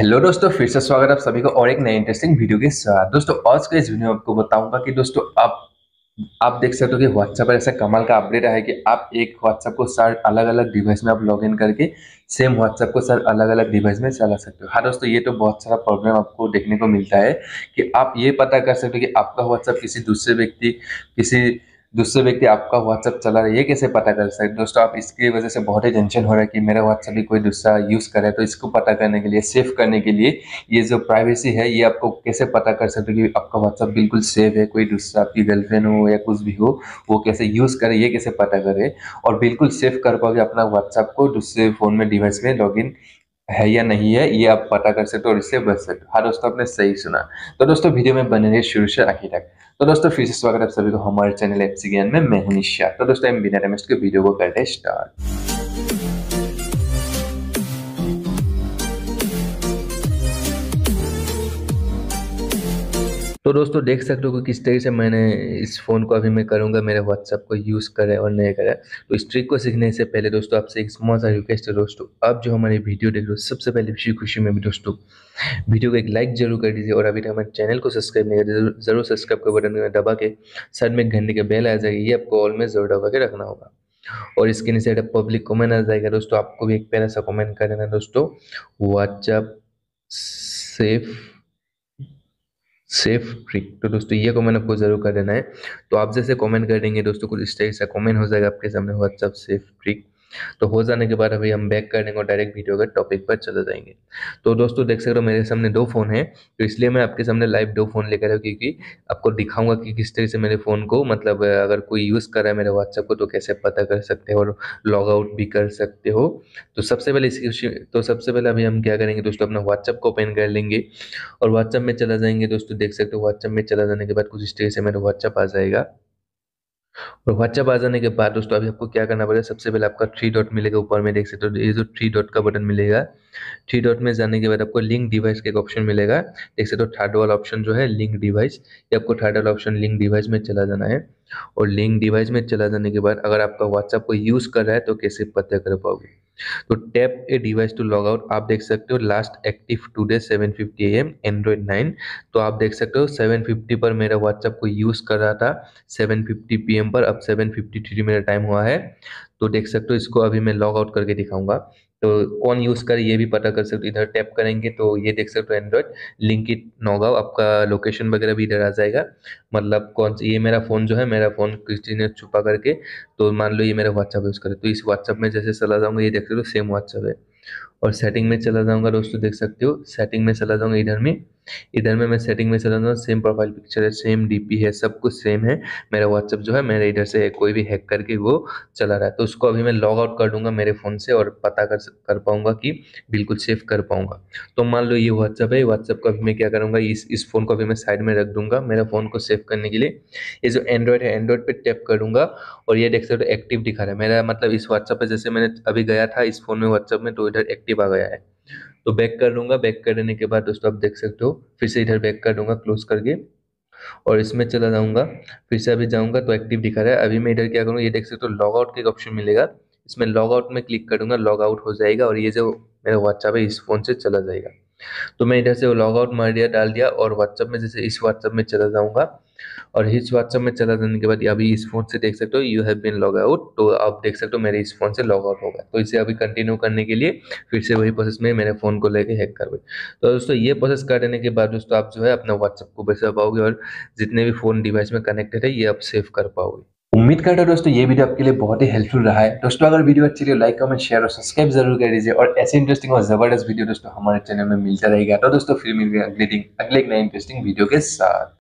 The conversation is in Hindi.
हेलो दोस्तों फिर से स्वागत आप सभी को और एक नए इंटरेस्टिंग वीडियो के साथ दोस्तों आज के इस वीडियो में आपको बताऊंगा कि दोस्तों आप आप देख सकते हो कि व्हाट्सएप पर ऐसा कमाल का अपडेट है कि आप एक व्हाट्सएप को सर अलग अलग डिवाइस में आप लॉगिन करके सेम व्हाट्सएप को सर अलग अलग डिवाइस में चला सकते हो हाँ दोस्तों ये तो बहुत सारा प्रॉब्लम आपको देखने को मिलता है कि आप ये पता कर सकते हो कि आपका व्हाट्सएप किसी दूसरे व्यक्ति किसी दूसरे व्यक्ति आपका व्हाट्सअप चला रहा है ये कैसे पता कर सकते दोस्तों आप इसकी वजह से बहुत ही टेंशन हो रहा है कि मेरा व्हाट्सअप भी कोई दूसरा यूज़ करे तो इसको पता करने के लिए सेफ करने के लिए ये जो प्राइवेसी है ये आपको कैसे पता कर सकते हो कि आपका व्हाट्सअप बिल्कुल सेफ है कोई दूसरा आपकी गर्लफ्रेंड हो या कुछ भी हो वो कैसे यूज़ करे ये कैसे पता करे और बिल्कुल सेफ कर पाओगे अपना व्हाट्सअप को दूसरे फ़ोन में डिवाइस में लॉग है या नहीं है ये आप पता कर सकते हो और इससे बच सकते हो हाँ दोस्तों आपने सही सुना तो दोस्तों वीडियो में बने रहिए शुरू से आखिर तक तो दोस्तों फिर से स्वागत है आप सभी को हमारे चैनल सी ज्ञान में मैं हूं निशा तो दोस्तों हम बिना के वीडियो को करते स्टार्ट तो दोस्तों देख सकते हो कि किस तरीके से मैंने इस फ़ोन को अभी मैं करूँगा मेरे व्हाट्सअप को यूज़ करें और नहीं करें तो इस ट्रिक को सीखने से पहले दोस्तों आपसे एक स्मॉल सा रिक्वेस्ट है दोस्तों अब जो हमारी वीडियो देख रहे हो सबसे पहले खुशी खुशी में भी दोस्तों वीडियो को एक लाइक जरूर कर दीजिए और अभी हमारे चैनल को सब्सक्राइब नहीं कर तो जरूर सब्सक्राइब का बटन दबा के साथ में घंटे का बेल आ जाएगी ये आपको ऑल में जरूर दबा के रखना होगा और इसके नीचे पब्लिक कमेंट आ जाएगा दोस्तों आपको भी एक पहला सा कमेंट कर देना दोस्तों व्हाट्सअप सेफ़ सेफ ट्रिक तो दोस्तों ये कमेंट आपको ज़रूर कर देना है तो आप जैसे कमेंट कर देंगे दोस्तों कुछ इस तरह से कमेंट हो जाएगा आपके सामने व्हाट्सअप सेफ ट्रिक तो हो जाने के बाद अभी हम बैक कर देंगे और डायरेक्ट वीडियो के टॉपिक पर चले जाएंगे तो दोस्तों देख सकते हो मेरे सामने दो फ़ोन है तो इसलिए मैं आपके सामने लाइव दो फ़ोन लेकर आया क्योंकि आपको दिखाऊंगा कि किस तरीके से मेरे फ़ोन को मतलब अगर कोई यूज़ कर रहा है मेरे व्हाट्सएप को तो कैसे पता कर सकते हो और लॉग आउट भी कर सकते हो तो सबसे पहले इसकी तो सबसे पहले अभी हम क्या करेंगे दोस्तों अपना व्हाट्सएप को ओपन कर लेंगे और व्हाट्सएप में चला जाएंगे दोस्तों देख सकते हो व्हाट्सएप में चला जाने के बाद कुछ इस तरह से मेरा व्हाट्सएप आ जाएगा और व्हाट्सएप आ जाने के बाद दोस्तों अभी आपको क्या करना पड़ेगा सबसे पहले आपका थ्री डॉट मिलेगा ऊपर में देख सकते हो तो ये जो थ्री डॉट का बटन मिलेगा थ्री डॉट में जाने के बाद आपको लिंक डिवाइस का एक ऑप्शन मिलेगा देख सकते हो तो थर्ड वाला ऑप्शन जो है लिंक डिवाइस ये आपको थर्ड वाला ऑप्शन लिंक डिवाइस में चला जाना है और लिंक डिवाइस में चला जाने के बाद अगर आपका व्हाट्सएप को यूज़ कर रहा है तो कैसे पता कर पाओगे तो tap a device to log out आप देख सकते हो last active today 7:50 fifty AM Android nine तो आप देख सकते हो 7:50 पर मेरा व्हाट्सएप को यूज़ कर रहा था 7:50 पीएम पर अब 7:53 मेरा टाइम हुआ है तो देख सकते हो इसको अभी मैं लॉग आउट करके दिखाऊंगा तो कौन यूज़ करे ये भी पता कर सकते हो इधर टैप करेंगे तो ये देख सकते हो एंड्रॉयड लिंक इट नोगा आपका लोकेशन वगैरह भी इधर आ जाएगा मतलब कौन ये मेरा फ़ोन जो है मेरा फ़ोन किसी ने छुपा करके तो मान लो ये मेरा व्हाट्सअप यूज़ करे तो इस व्हाट्सअप में जैसे चला जाऊँगा ये देख सकते हो सेम व्हाट्सअप है और सेटिंग में चला जाऊंगा दोस्तों देख सकते हो सेटिंग में चला जाऊंगा इधर में इधर में मैं सेटिंग में चला जाऊंगा सेम प्रोफाइल पिक्चर है सेम डीपी है सब कुछ सेम है मेरा व्हाट्सअप जो है मेरे इधर से कोई भी हैक करके वो चला रहा है तो उसको अभी मैं लॉग आउट कर दूंगा मेरे फ़ोन से और पता कर कर पाऊंगा कि बिल्कुल सेफ कर पाऊंगा तो मान लो ये व्हाट्सअप है व्हाट्सअप को अभी मैं क्या करूँगा इस इस फ़ोन को भी मैं साइड में रख दूंगा मेरा फ़ोन को सेव करने के लिए ये जो एंड्रॉयड है एंड्रॉयड पर टैप करूँगा और ये देख सकते हो एक्टिव दिखा रहा है मेरा मतलब इस व्हाट्सअप पर जैसे मैंने अभी गया था इस फ़ोन में व्हाट्सअप में तो इधर एक्टिव एक्टिव आ गया है तो बैक कर लूंगा बैक करने के बाद दोस्तों आप देख सकते हो फिर से इधर बैक कर दूंगा क्लोज करके और इसमें चला जाऊंगा फिर से अभी जाऊंगा तो एक्टिव दिखा रहा है अभी मैं इधर क्या करूँगा ये देख सकते हो लॉग आउट का एक ऑप्शन मिलेगा इसमें लॉग आउट में क्लिक करूंगा लॉग आउट हो जाएगा और ये जो मेरा व्हाट्सअप है इस फ़ोन से चला जाएगा तो मैं इधर से वो लॉग आउट मार दिया डाल दिया और व्हाट्सअप में जैसे इस व्हाट्सअप में चला जाऊँगा और इस व्हाट्सअप में चला जाने के बाद अभी इस फ़ोन से देख सकते हो you have been log out तो आप देख सकते हो मेरे इस फ़ोन से लॉग आउट होगा तो इसे अभी कंटिन्यू करने के लिए फिर से वही प्रोसेस में मेरे फ़ोन को लेके हैक कर हुई तो दोस्तों ये प्रोसेस कर देने के बाद दोस्तों आप जो है अपना व्हाट्सअप को बचा पाओगे और जितने भी फ़ोन डिवाइस में कनेक्टेड है ये आप सेव कर पाओगे उम्मीद करता हूँ दोस्तों ये वीडियो आपके लिए बहुत ही हेल्पफुल रहा है दोस्तों अगर वीडियो अच्छी लगे लाइक कमेंट शेयर और सब्सक्राइब जरूर कर दीजिए और ऐसे इंटरेस्टिंग और जबरदस्त वीडियो दोस्तों हमारे चैनल में मिलता रहेगा तो दोस्तों फिर मिलते अगले दिन अगले एक नए इंटरेस्टिंग वीडियो के साथ